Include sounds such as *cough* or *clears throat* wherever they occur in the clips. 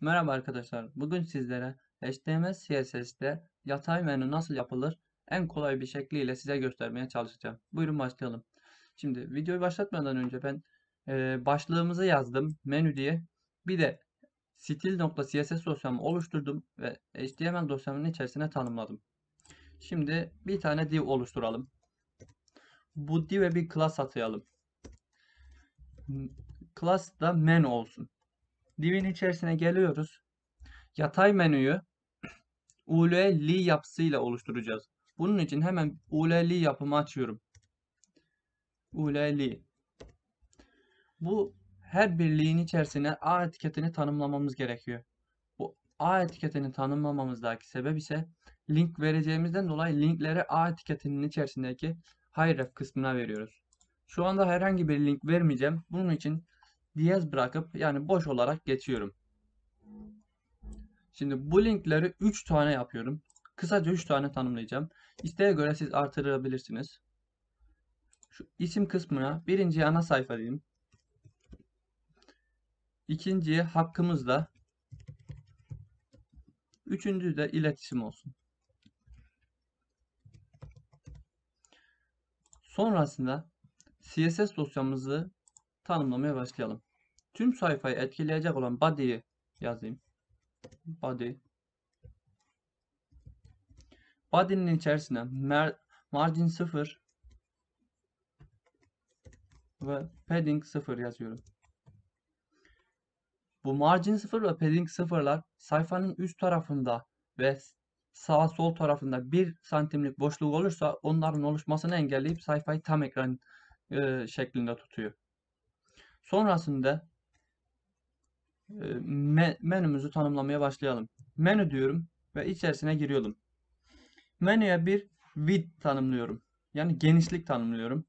Merhaba arkadaşlar. Bugün sizlere HTML CSS'de yatay menü nasıl yapılır en kolay bir şekliyle size göstermeye çalışacağım. Buyurun başlayalım. Şimdi videoyu başlatmadan önce ben e, başlığımızı yazdım menü diye. Bir de stil.css dosyamı oluşturdum ve HTML dosyamın içerisine tanımladım. Şimdi bir tane div oluşturalım. Bu div'e bir class atayalım. Class da men olsun. Divin içerisine geliyoruz. Yatay menüyü UL'li yapısıyla oluşturacağız. Bunun için hemen UL'li yapımı açıyorum. UL'li. Bu her birliğin içerisine A etiketini tanımlamamız gerekiyor. Bu A etiketini tanımlamamızdaki sebep ise link vereceğimizden dolayı linkleri A etiketinin içerisindeki href kısmına veriyoruz. Şu anda herhangi bir link vermeyeceğim. Bunun için diyez bırakıp yani boş olarak geçiyorum. Şimdi bu linkleri 3 tane yapıyorum. Kısaca 3 tane tanımlayacağım. İsteğe göre siz artırabilirsiniz. Şu isim kısmına birinci ana sayfa diyeyim. İkinciye hakkımızda. Üçüncü de iletişim olsun. Sonrasında CSS dosyamızı tanımlamaya başlayalım tüm sayfayı etkileyecek olan body'yi yazayım. Body. Body'nin içerisine margin 0 ve padding 0 yazıyorum. Bu margin 0 ve padding 0'lar sayfanın üst tarafında ve sağ sol tarafında 1 santimlik boşluk olursa onların oluşmasını engelleyip sayfayı tam ekran e, şeklinde tutuyor. Sonrasında ee, menümüzü tanımlamaya başlayalım. Menü diyorum ve içerisine giriyorum. Menüye bir width tanımlıyorum. Yani genişlik tanımlıyorum.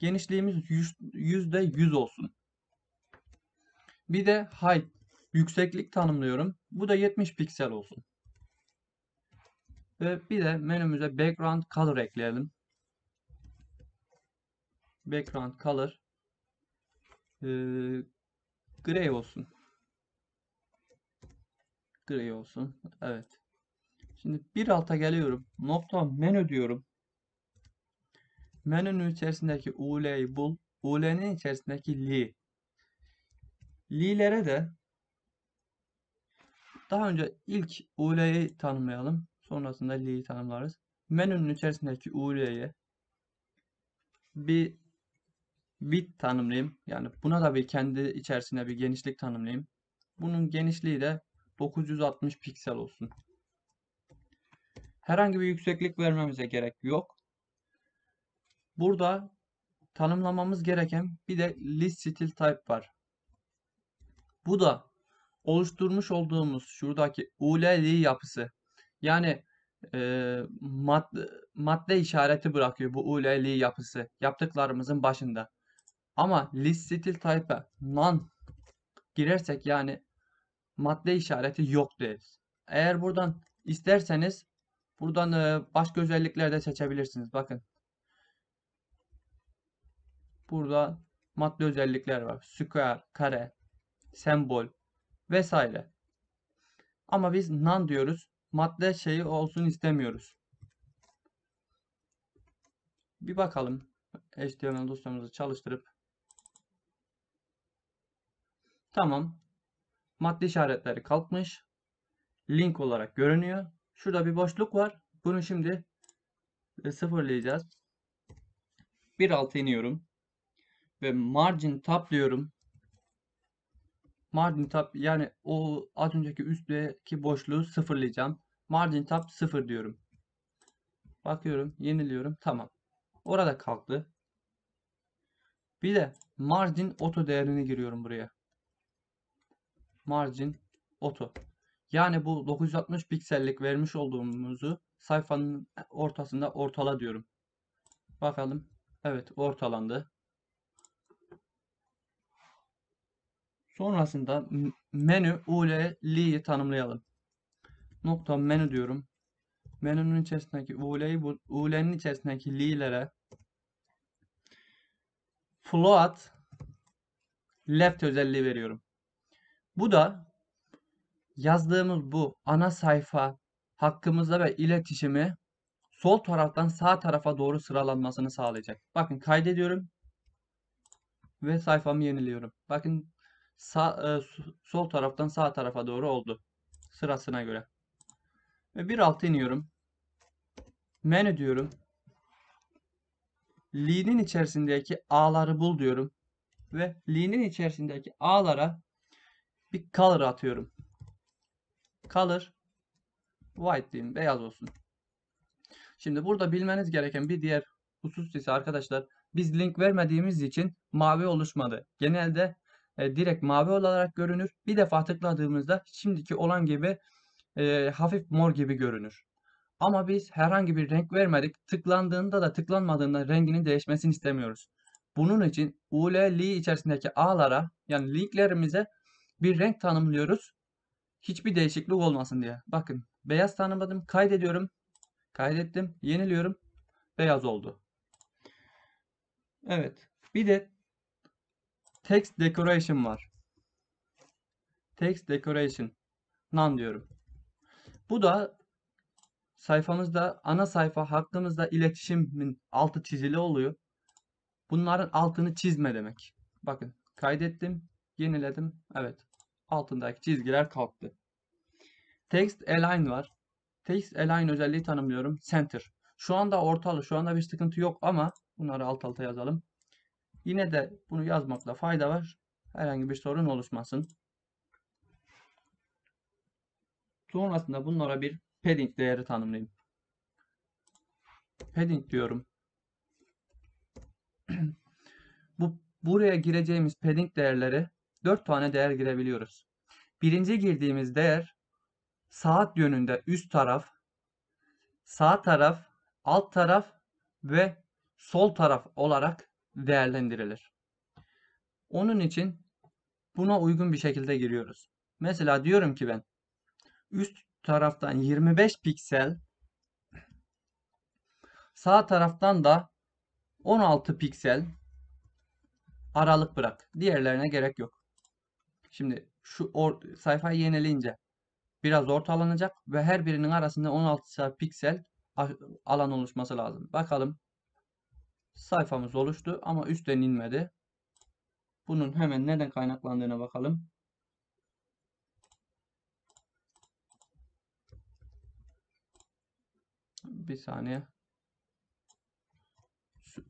Genişliğimiz %100 olsun. Bir de height yükseklik tanımlıyorum. Bu da 70 piksel olsun. Ve bir de menümüze background color ekleyelim. Background color ee, gray olsun. Gray olsun. Evet. Şimdi bir alta geliyorum. Nokta menü diyorum. Menünün içerisindeki UL'yi bul. UL'nin içerisindeki li. Li'lere de daha önce ilk UL'yi tanımlayalım. Sonrasında li'yi tanımlarız. Menünün içerisindeki UL'ye bir bit tanımlayayım. Yani buna da bir kendi içerisine bir genişlik tanımlayayım. Bunun genişliği de 960 piksel olsun. Herhangi bir yükseklik vermemize gerek yok. Burada tanımlamamız gereken bir de list style type var. Bu da oluşturmuş olduğumuz şuradaki ULL yapısı. Yani e, madde, madde işareti bırakıyor bu ULL yapısı yaptıklarımızın başında. Ama list style type'e none girersek yani madde işareti yok deriz. Eğer buradan isterseniz buradan e, başka özellikler de seçebilirsiniz. Bakın. Burada madde özellikler var. Square, kare, sembol vesaire. Ama biz nan diyoruz. Madde şeyi olsun istemiyoruz. Bir bakalım. HTML dosyamızı çalıştırıp Tamam madde işaretleri kalkmış. Link olarak görünüyor. Şurada bir boşluk var. Bunu şimdi e, sıfırlayacağız. 1.6 iniyorum. Ve margin tab diyorum. Margin tab yani o az önceki üstteki boşluğu sıfırlayacağım. Margin tab 0 diyorum. Bakıyorum yeniliyorum. Tamam. Orada kalktı. Bir de margin auto değerini giriyorum buraya margin auto. Yani bu 960 piksellik vermiş olduğumuzu sayfanın ortasında ortala diyorum. Bakalım. Evet ortalandı. Sonrasında menü UL'liyi tanımlayalım. Nokta menü diyorum. Menünün içerisindeki bu ulenin içerisindeki li'lere float left özelliği veriyorum. Bu da yazdığımız bu ana sayfa hakkımızda ve iletişimi sol taraftan sağ tarafa doğru sıralanmasını sağlayacak. Bakın kaydediyorum ve sayfamı yeniliyorum. Bakın sağ, e, sol taraftan sağ tarafa doğru oldu sırasına göre. Ve bir alt iniyorum. Menü diyorum. Lean'in içerisindeki A'ları bul diyorum. Ve lean'in içerisindeki A'lara bir color atıyorum. Color white diyeyim. Beyaz olsun. Şimdi burada bilmeniz gereken bir diğer husus ise arkadaşlar biz link vermediğimiz için mavi oluşmadı. Genelde e, direkt mavi olarak görünür. Bir defa tıkladığımızda şimdiki olan gibi e, hafif mor gibi görünür. Ama biz herhangi bir renk vermedik. Tıklandığında da tıklanmadığında renginin değişmesini istemiyoruz. Bunun için UL li içerisindeki A'lara yani linklerimize bir renk tanımlıyoruz. Hiçbir değişiklik olmasın diye. Bakın beyaz tanımladım. Kaydediyorum. Kaydettim. Yeniliyorum. Beyaz oldu. Evet. Bir de text decoration var. Text decoration. nan diyorum. Bu da sayfamızda ana sayfa hakkımızda iletişimin altı çizili oluyor. Bunların altını çizme demek. Bakın kaydettim, yeniledim. Evet altındaki çizgiler kalktı. Text align var. Text align özelliği tanımlıyorum. Center. Şu anda ortalı. Şu anda bir sıkıntı yok ama bunları alt alta yazalım. Yine de bunu yazmakta fayda var. Herhangi bir sorun oluşmasın. Sonrasında bunlara bir padding değeri tanımlayayım. Padding diyorum. *clears throat* Bu buraya gireceğimiz padding değerleri 4 tane değer girebiliyoruz. Birinci girdiğimiz değer saat yönünde üst taraf, sağ taraf, alt taraf ve sol taraf olarak değerlendirilir. Onun için buna uygun bir şekilde giriyoruz. Mesela diyorum ki ben üst taraftan 25 piksel sağ taraftan da 16 piksel aralık bırak. Diğerlerine gerek yok. Şimdi şu or, sayfayı yenileyince biraz ortalanacak ve her birinin arasında 16 piksel alan oluşması lazım. Bakalım. Sayfamız oluştu ama üstten inmedi. Bunun hemen neden kaynaklandığına bakalım. Bir saniye.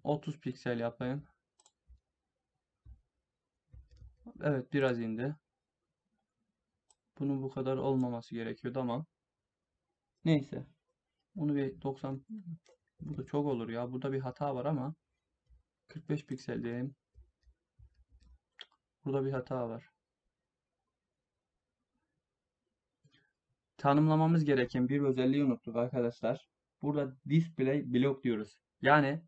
30 piksel yapayım. Evet biraz indi. Bunun bu kadar olmaması gerekiyordu ama. Neyse. Bunu bir 90 bu da çok olur ya. Burada bir hata var ama 45 piksel diyeyim. Burada bir hata var. Tanımlamamız gereken bir özelliği unuttuk arkadaşlar. Burada display block diyoruz. Yani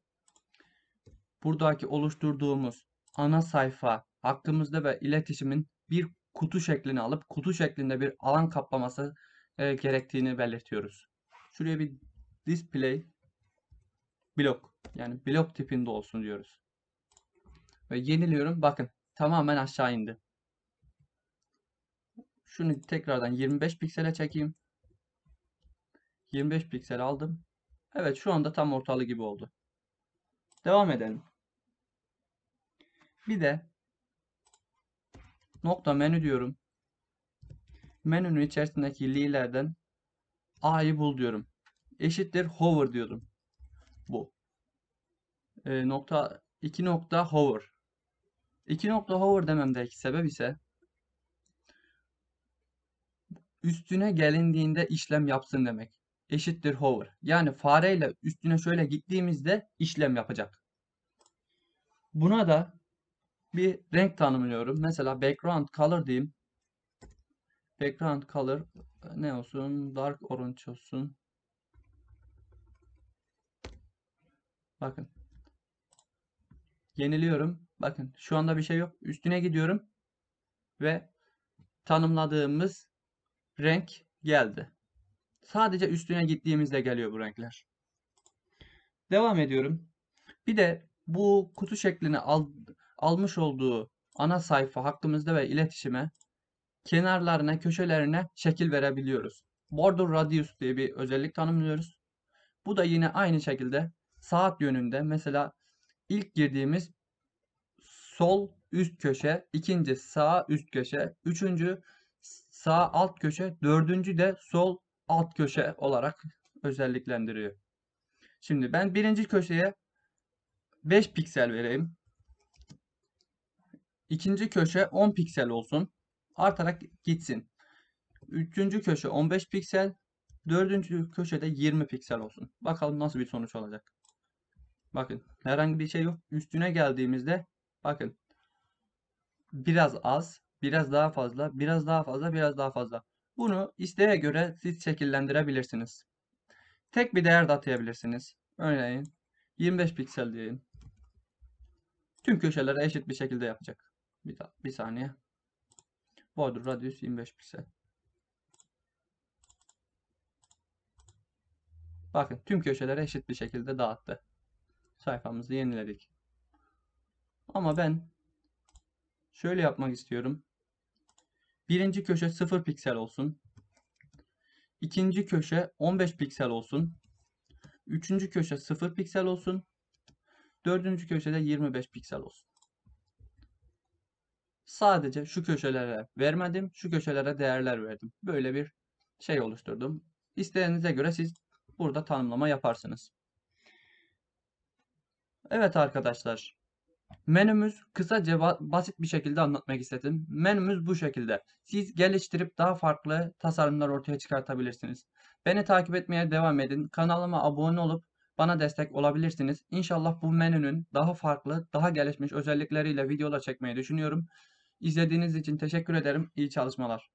buradaki oluşturduğumuz ana sayfa Hakkımızda ve iletişimin bir kutu şeklini alıp kutu şeklinde bir alan kaplaması e, gerektiğini belirtiyoruz. Şuraya bir display blok yani blok tipinde olsun diyoruz. Ve yeniliyorum. Bakın tamamen aşağı indi. Şunu tekrardan 25 piksele çekeyim. 25 piksel aldım. Evet şu anda tam ortalı gibi oldu. Devam edelim. Bir de Nokta menü diyorum. Menünün içerisindeki li'lerden a'yı bul diyorum. Eşittir hover diyorum. Bu. E, nokta 2 nokta hover. 2 nokta hover dememdeki sebep ise üstüne gelindiğinde işlem yapsın demek. Eşittir hover. Yani fareyle üstüne şöyle gittiğimizde işlem yapacak. Buna da bir renk tanımlıyorum. Mesela background color diyeyim. Background color e, ne olsun? Dark orange olsun. Bakın. Yeniliyorum. Bakın şu anda bir şey yok. Üstüne gidiyorum. Ve tanımladığımız renk geldi. Sadece üstüne gittiğimizde geliyor bu renkler. Devam ediyorum. Bir de bu kutu şeklini al, almış olduğu ana sayfa hakkımızda ve iletişime kenarlarına, köşelerine şekil verebiliyoruz. Border radius diye bir özellik tanımlıyoruz. Bu da yine aynı şekilde saat yönünde mesela ilk girdiğimiz sol üst köşe, ikinci sağ üst köşe, üçüncü sağ alt köşe, dördüncü de sol alt köşe olarak özelliklendiriyor. Şimdi ben birinci köşeye 5 piksel vereyim. İkinci köşe 10 piksel olsun. Artarak gitsin. Üçüncü köşe 15 piksel. Dördüncü köşede 20 piksel olsun. Bakalım nasıl bir sonuç olacak. Bakın herhangi bir şey yok. Üstüne geldiğimizde bakın biraz az, biraz daha fazla, biraz daha fazla, biraz daha fazla. Bunu isteğe göre siz şekillendirebilirsiniz. Tek bir değer de atayabilirsiniz. Örneğin 25 piksel diyeyim. Tüm köşelere eşit bir şekilde yapacak. Bir, bir saniye. Border radius 25 piksel. Bakın tüm köşelere eşit bir şekilde dağıttı. Sayfamızı yeniledik. Ama ben şöyle yapmak istiyorum. Birinci köşe 0 piksel olsun. İkinci köşe 15 piksel olsun. Üçüncü köşe 0 piksel olsun. Dördüncü köşede 25 piksel olsun. Sadece şu köşelere vermedim, şu köşelere değerler verdim. Böyle bir şey oluşturdum. İsteğinize göre siz burada tanımlama yaparsınız. Evet arkadaşlar. Menümüz kısaca basit bir şekilde anlatmak istedim. Menümüz bu şekilde. Siz geliştirip daha farklı tasarımlar ortaya çıkartabilirsiniz. Beni takip etmeye devam edin. Kanalıma abone olup bana destek olabilirsiniz. İnşallah bu menünün daha farklı, daha gelişmiş özellikleriyle videolar çekmeyi düşünüyorum. İzlediğiniz için teşekkür ederim. İyi çalışmalar.